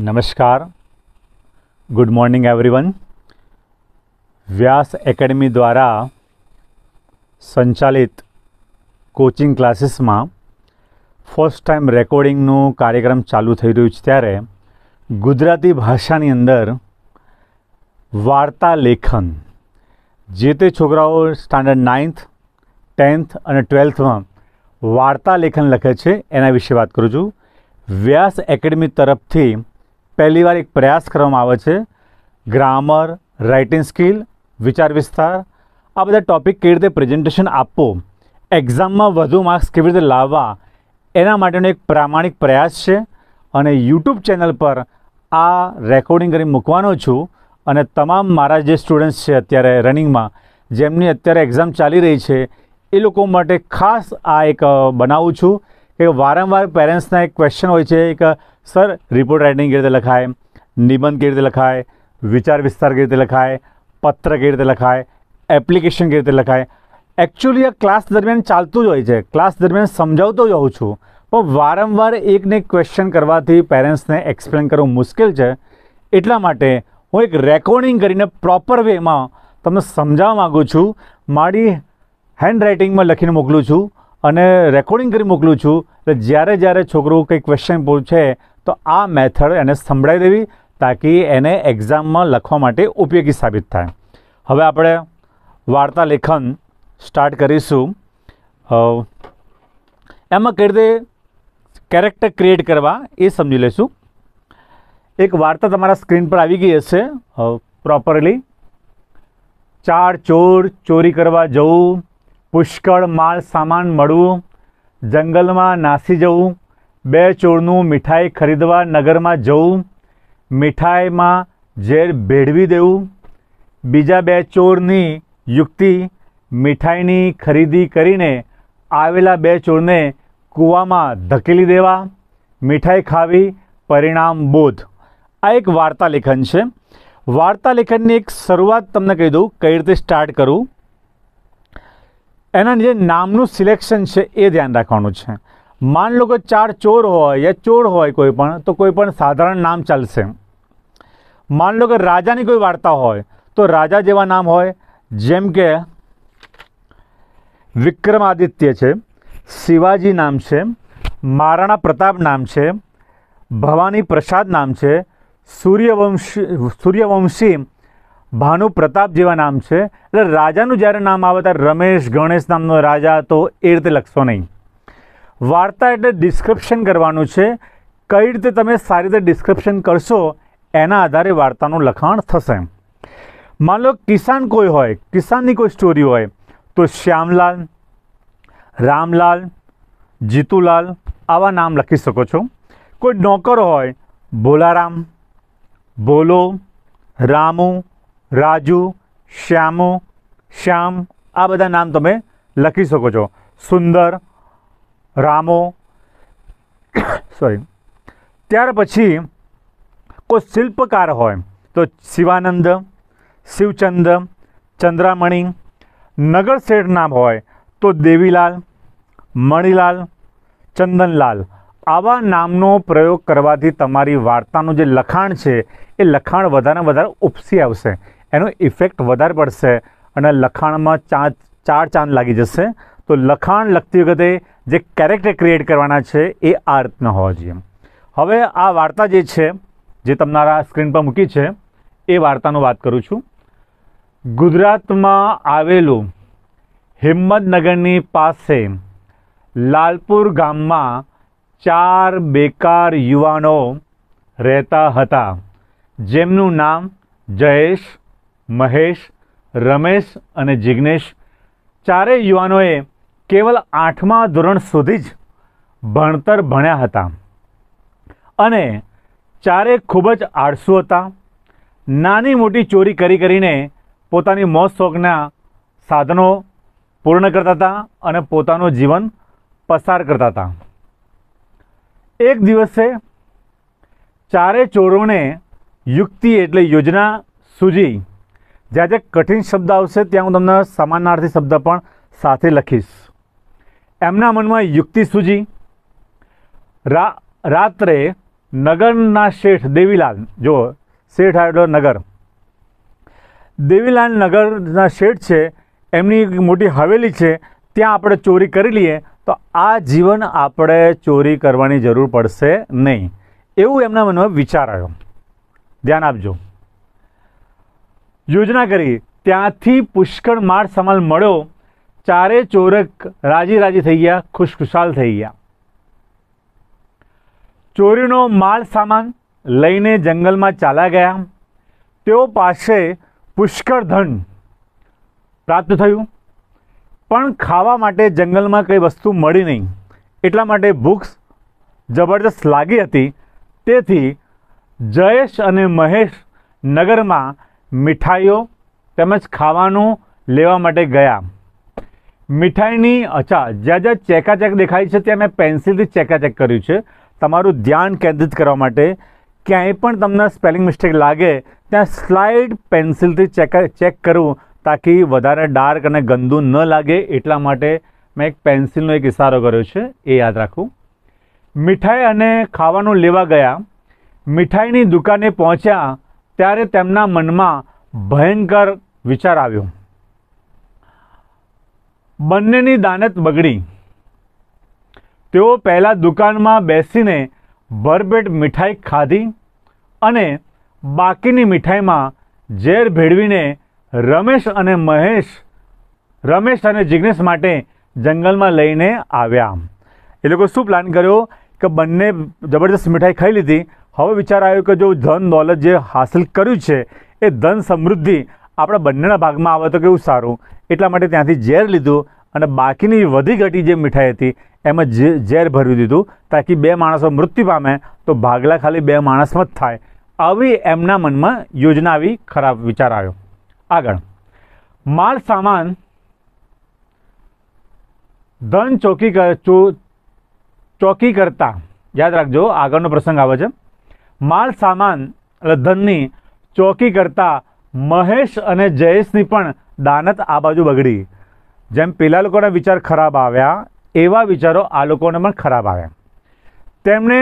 નમસ્કાર good morning everyone Vyas academy દ્વારા સંચાલિત કોચિંગ ક્લાસીસમાં ફર્સ્ટ ટાઈમ રેકોર્ડિંગનું કાર્યક્રમ ચાલુ થઈ રહ્યું છે ત્યારે ગુજરાતી ભાષાની અંદર વાર્તા લેખન જે તે છોકરાઓ સ્ટાન્ડર્ડ નાઇન્થ ટેન્થ અને ટ્વેલ્થમાં વાર્તા લેખન લખે છે એના વિશે વાત કરું છું વ્યાસ એકેડમી તરફથી પહેલીવાર એક પ્રયાસ કરવામાં આવે છે ગ્રામર રાઇટિંગ સ્કિલ વિચાર વિસ્તાર આ બધા ટૉપિક કેવી રીતે પ્રેઝન્ટેશન આપવો એક્ઝામમાં વધુ માર્ક્સ કેવી રીતે લાવવા એના માટેનો એક પ્રામાણિક પ્રયાસ છે અને યુટ્યુબ ચેનલ પર આ રેકોર્ડિંગ કરી મૂકવાનો છું અને તમામ મારા જે સ્ટુડન્ટ્સ છે અત્યારે રનિંગમાં જેમની અત્યારે એક્ઝામ ચાલી રહી છે એ લોકો માટે ખાસ આ એક બનાવું છું કે વારંવાર પેરેન્ટ્સના એક ક્વેશ્ચન હોય છે કે સર રિપોર્ટ રાઇટિંગ કેવી રીતે લખાય નિબંધ કેવી રીતે લખાય વિચાર વિસ્તાર કેવી રીતે લખાય પત્ર કેવી રીતે લખાય એપ્લિકેશન કેવી રીતે લખાય એકચ્યુઅલી આ ક્લાસ દરમિયાન ચાલતું જ હોય છે ક્લાસ દરમિયાન સમજાવતો જ હોઉં છું પણ વારંવાર એકને ક્વેશ્ચન કરવાથી પેરેન્ટ્સને એક્સપ્લેન કરવું મુશ્કેલ છે એટલા માટે હું એક રેકોર્ડિંગ કરીને પ્રોપર વેમાં તમને સમજાવવા માગું છું મારી હેન્ડ રાઇટિંગમાં લખીને મોકલું છું અને રેકોર્ડિંગ કરી મોકલું છું એટલે જ્યારે જ્યારે છોકરું કંઈ ક્વેશ્ચન પૂછે તો આ મેથડ એને સંભળાવી દેવી તાકી એને એક્ઝામમાં લખવા માટે ઉપયોગી સાબિત થાય હવે આપણે વાર્તા લેખન સ્ટાર્ટ કરીશું એમાં કઈ રીતે કેરેક્ટર ક્રિએટ કરવા એ સમજી લઈશું એક વાર્તા તમારા સ્ક્રીન પર આવી ગઈ હશે પ્રોપરલી ચાર ચોર ચોરી કરવા જવું પુષ્કળ માલ સામાન મળવું જંગલમાં નાસી જવું બે ચોરનું મીઠાઈ ખરીદવા નગરમાં જવું મીઠાઈમાં ઝેર ભેળવી દેવું બીજા બે ચોરની યુક્તિ મીઠાઈની ખરીદી કરીને આવેલા બે ચોરને કૂવામાં ધકેલી દેવા મીઠાઈ ખાવી પરિણામ બોધ આ એક વાર્તા લેખન છે વાર્તા લેખનની એક શરૂઆત તમને કહી દઉં કઈ રીતે સ્ટાર્ટ કરું એના જે નામનું સિલેક્શન છે એ ધ્યાન રાખવાનું છે માન લો કે ચાર ચોર હોય યા ચોર હોય કોઈ પણ તો કોઈ પણ સાધારણ નામ ચાલશે માન લો કે રાજાની કોઈ વાર્તા હોય તો રાજા જેવા નામ હોય જેમ કે વિક્રમાદિત્ય છે શિવાજી નામ છે મહારાણા પ્રતાપ નામ છે ભવાની પ્રસાદ નામ છે સૂર્યવંશી સૂર્યવંશી ભાનુ પ્રતાપ જેવા નામ છે એટલે રાજાનું જ્યારે નામ આવે ત્યારે રમેશ ગણેશ નામનો રાજા તો એ રીતે લખશો નહીં વાર્તા એટલે ડિસ્ક્રિપ્શન કરવાનું છે કઈ રીતે તમે સારી રીતે ડિસ્ક્રિપ્શન કરશો એના આધારે વાર્તાનું લખાણ થશે માન લો કિસાન કોઈ હોય કિસાનની કોઈ સ્ટોરી હોય તો શ્યામલાલ રામલાલ જીતુલાલ આવા નામ લખી શકો છો કોઈ નોકર હોય ભોલારામ ભોલો રામુ રાજુ શ્યામુ શ્યામ આ બધા નામ તમે લખી શકો છો સુંદર રામો સોરી ત્યાર પછી કોઈ શિલ્પકાર હોય તો શિવાનંદ શિવચંદ ચંદ્રામણી નગરશેઠ નામ હોય તો દેવીલાલ મણિલાલ ચંદનલાલ આવા નામનો પ્રયોગ કરવાથી તમારી વાર્તાનું જે લખાણ છે એ લખાણ વધારે વધારે ઉપસી આવશે એનો ઇફેક્ટ વધારે પડશે અને લખાણમાં ચાર ચાર ચાંદ લાગી જશે તો લખાણ લખતી વખતે જે કેરેક્ટર ક્રિએટ કરવાના છે એ આ રીતના હોવા જોઈએ હવે આ વાર્તા જે છે જે તમારા સ્ક્રીન પર મૂકી છે એ વાર્તાનો વાત કરું છું ગુજરાતમાં આવેલું હિંમતનગરની પાસે લાલપુર ગામમાં ચાર બેકાર યુવાનો રહેતા હતા જેમનું નામ જયેશ મહેશ રમેશ અને જિગ્નેશ ચારેય યુવાનોએ કેવલ આઠમા ધોરણ સુધી જ ભણતર ભણ્યા હતા અને ચારે ખૂબ જ આળસુ હતા નાની મોટી ચોરી કરી કરીને પોતાની મોત શોખના સાધનો પૂર્ણ કરતા હતા અને પોતાનું જીવન પસાર કરતા હતા એક દિવસે ચારે ચોરોને યુક્તિ એટલે યોજના સૂજી જ્યાં જે કઠિન શબ્દ આવશે ત્યાં હું તમને સમાનાર્થી શબ્દ પણ સાથે લખીશ એમના મનમાં યુક્તિ સૂજી રા રાત્રે નગરના શેઠ દેવીલાલ જો શેઠ આવ્યો નગર દેવીલાલ નગરના શેઠ છે એમની મોટી હવેલી છે ત્યાં આપણે ચોરી કરી લઈએ તો આ જીવન આપણે ચોરી કરવાની જરૂર પડશે નહીં એવું એમના મનમાં વિચાર આવ્યો ધ્યાન આપજો યોજના કરી ત્યાંથી પુષ્કળ માળ સામાલ મળ્યો ચારે ચોરક રાજી રાજી થઈ ગયા ખુશખુશાલ થઈ ગયા ચોરીનો માળ સામાન લઈને જંગલમાં ચાલા ગયા તેઓ પાસે પુષ્કળ ધન પ્રાપ્ત થયું પણ ખાવા માટે જંગલમાં કંઈ વસ્તુ મળી નહીં એટલા માટે ભૂખ જબરદસ્ત લાગી હતી તેથી જયેશ અને મહેશ નગરમાં મીઠાઈઓ તેમજ ખાવાનું લેવા માટે ગયા મીઠાઈની અચ્છા જ્યાં જ્યાં ચેકાચેક દેખાય છે ત્યાં મેં પેન્સિલથી ચેકાચેક કર્યું છે તમારું ધ્યાન કેન્દ્રિત કરવા માટે ક્યાંય પણ તમને સ્પેલિંગ મિસ્ટેક લાગે ત્યાં સ્લાઇડ પેન્સિલથી ચેક ચેક કરું તાકી વધારે ડાર્ક અને ગંદુ ન લાગે એટલા માટે મેં એક પેન્સિલનો એક ઇશારો કર્યો છે એ યાદ રાખું મીઠાઈ અને ખાવાનું લેવા ગયા મીઠાઈની દુકાને પહોંચ્યા ત્યારે તેમના મનમાં ભયંકર વિચાર આવ્યો બંનેની દાનત બગડી તેઓ પહેલાં દુકાનમાં બેસીને ભરપેટ મીઠાઈ ખાધી અને બાકીની મીઠાઈમાં ઝેર ભેળવીને રમેશ અને મહેશ રમેશ અને જિગ્નેશ માટે જંગલમાં લઈને આવ્યા એ લોકો શું પ્લાન કર્યો કે બંને જબરદસ્ત મીઠાઈ ખાઈ લીધી હવે વિચાર આવ્યો કે જો ધન દોલત જે હાંસલ કર્યું છે એ ધન સમૃદ્ધિ આપણા બંનેના ભાગમાં આવે તો કેવું સારું એટલા માટે ત્યાંથી ઝેર લીધું અને બાકીની વધી ઘટી જે મીઠાઈ હતી એમાં જે ઝેર ભરી દીધું તાકી બે માણસો મૃત્યુ પામે તો ભાગલા ખાલી બે માણસમાં જ થાય આવી એમના મનમાં યોજના આવી ખરાબ વિચાર આવ્યો આગળ માલ સામાન ધન ચોકી ચોકી કરતા યાદ રાખજો આગળનો પ્રસંગ આવે છે માલ સામાન લદ્ધનની ચોકી કરતા મહેશ અને જયેશની પણ દાનત આ બાજુ બગડી જેમ પેલા લોકોના વિચાર ખરાબ આવ્યા એવા વિચારો આ લોકોને પણ ખરાબ આવ્યા તેમણે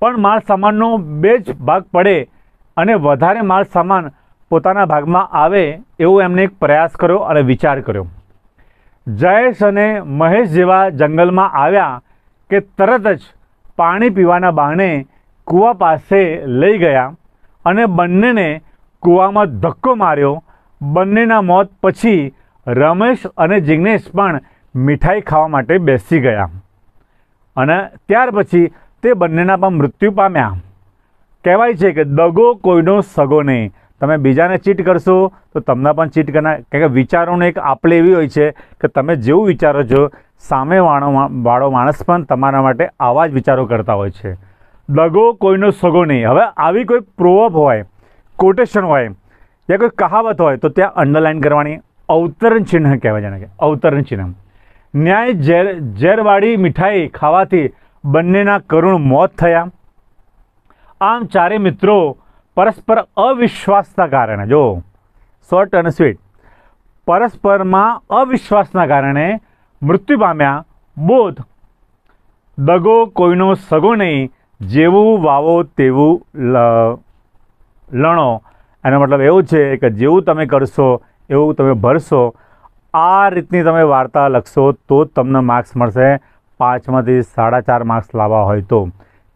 પણ માલ સામાનનો બે જ ભાગ પડે અને વધારે માલ સામાન પોતાના ભાગમાં આવે એવો એમને એક પ્રયાસ કર્યો અને વિચાર કર્યો જયેશ અને મહેશ જેવા જંગલમાં આવ્યા કે તરત જ પાણી પીવાના બહાને કૂવા પાસે લઈ ગયા અને બંનેને કૂવામાં ધક્કો માર્યો બંનેના મોત પછી રમેશ અને જિગ્નેશ પણ મીઠાઈ ખાવા માટે બેસી ગયા અને ત્યાર પછી તે બંનેના પણ મૃત્યુ પામ્યા કહેવાય છે કે દગો કોઈનો સગો નહીં તમે બીજાને ચીટ કરશો તો તમને પણ ચીટ કરના કારણ કે વિચારોને એક આપલે એવી હોય છે કે તમે જેવું વિચારો છો સામે વાળો માણસ પણ તમારા માટે આવા જ વિચારો કરતા હોય છે દગો કોઈનો સગો નહીં હવે આવી કોઈ પ્રોઅપ હોય કોટેશન હોય યા કોઈ કહાવત હોય તો ત્યાં અંડરલાઇન કરવાની અવતરણ ચિહ્ન કહેવાય જેને કે અવતરણ ચિહ્ન ન્યાય ઝેર ઝેરવાળી મીઠાઈ ખાવાથી બંનેના કરુણ મોત થયા આમ ચારે મિત્રો પરસ્પર અવિશ્વાસના કારણે જો શોર્ટ અને સ્વીટ પરસ્પરમાં અવિશ્વાસના કારણે મૃત્યુ પામ્યા બોધ દગો કોઈનો સગો નહીં જેવું વાવો તેવું લણો એનો મતલબ એવું છે કે જેવું તમે કરશો એવું તમે ભરશો આ રીતની તમે વાર્તા લખશો તો જ તમને માર્ક્સ મળશે પાંચમાંથી સાડા ચાર માર્ક્સ લાવવા હોય તો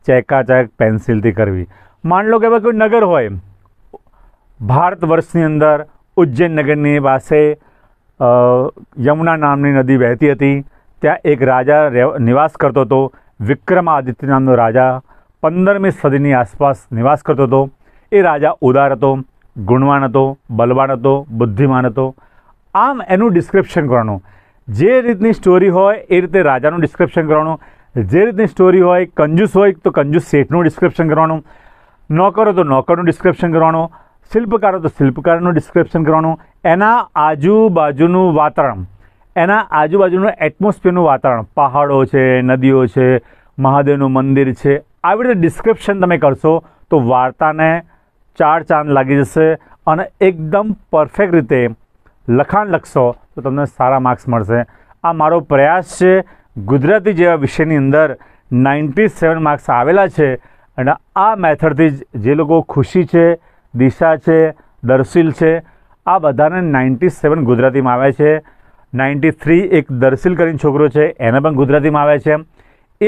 ચેકાચેક પેન્સિલથી કરવી માન લો કે કોઈ નગર હોય ભારત વર્ષની અંદર ઉજ્જૈન નગરની પાસે યમુના નામની નદી વહેતી હતી ત્યાં એક રાજા નિવાસ કરતો હતો વિક્રમાદિત્ય નામનો રાજા પંદરમી સદીની આસપાસ નિવાસ કરતો હતો એ રાજા ઉદાર હતો ગુણવાન હતો બલવાન હતો બુદ્ધિમાન હતો આમ એનું ડિસ્ક્રિપ્શન કરવાનું જે રીતની સ્ટોરી હોય એ રીતે રાજાનું ડિસ્ક્રિપ્શન કરવાનું જે રીતની સ્ટોરી હોય કંજુસ હોય તો કંજૂસ શેઠનું ડિસ્ક્રિપ્શન કરવાનું નોકર તો નોકરનું ડિસ્ક્રિપ્શન કરવાનું શિલ્પકારો તો શિલ્પકારનું ડિસ્ક્રિપ્શન કરવાનું એના આજુબાજુનું વાતાવરણ એના આજુબાજુનું એટમોસ્ફિયરનું વાતાવરણ પહાડો છે નદીઓ છે મહાદેવનું મંદિર છે આવી રીતે ડિસ્ક્રિપ્શન તમે કરશો તો વાર્તાને ચાર ચાંદ લાગી જશે અને એકદમ પરફેક્ટ રીતે લખાણ લખશો તો તમને સારા માર્ક્સ મળશે આ મારો પ્રયાસ છે ગુજરાતી જેવા વિષયની અંદર નાઇન્ટી સેવન માર્ક્સ આવેલા છે અને આ મેથડથી જ જે લોકો ખુશી છે દિશા છે દર્શિલ છે આ બધાને નાઇન્ટી સેવન ગુજરાતીમાં આવે છે નાઇન્ટી થ્રી એક દર્શિલ કરીને છોકરો છે એને પણ ગુજરાતીમાં આવે છે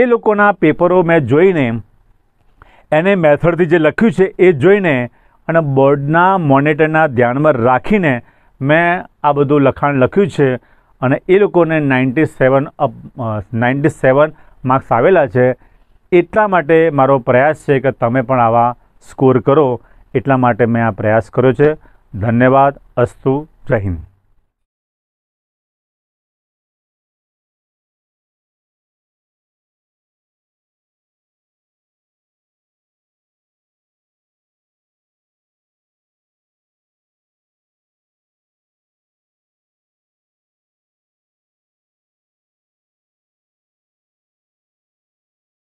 એ લોકોના પેપરો મેં જોઈને એને મેથડથી જે લખ્યું છે એ જોઈને અને બોર્ડના મોનિટરના ધ્યાનમાં રાખીને મેં આ બધું લખાણ લખ્યું છે અને એ લોકોને ninety seven up ninety seven marks આવેલા છે એટલા માટે મારો પ્રયાસ છે કે તમે પણ આવા સ્કોર કરો એટલા માટે મેં આ પ્રયાસ કર્યો છે ધન્યવાદ અસ્તુ જય હિન્દ